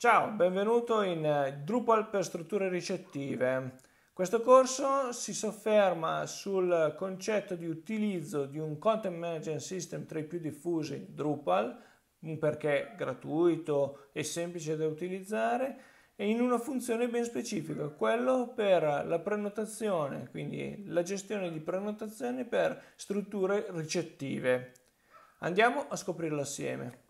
Ciao, benvenuto in eh, Drupal per strutture ricettive. Questo corso si sofferma sul concetto di utilizzo di un content management system tra i più diffusi, Drupal, perché è gratuito e semplice da utilizzare, e in una funzione ben specifica, quello per la prenotazione, quindi la gestione di prenotazioni per strutture ricettive. Andiamo a scoprirlo assieme.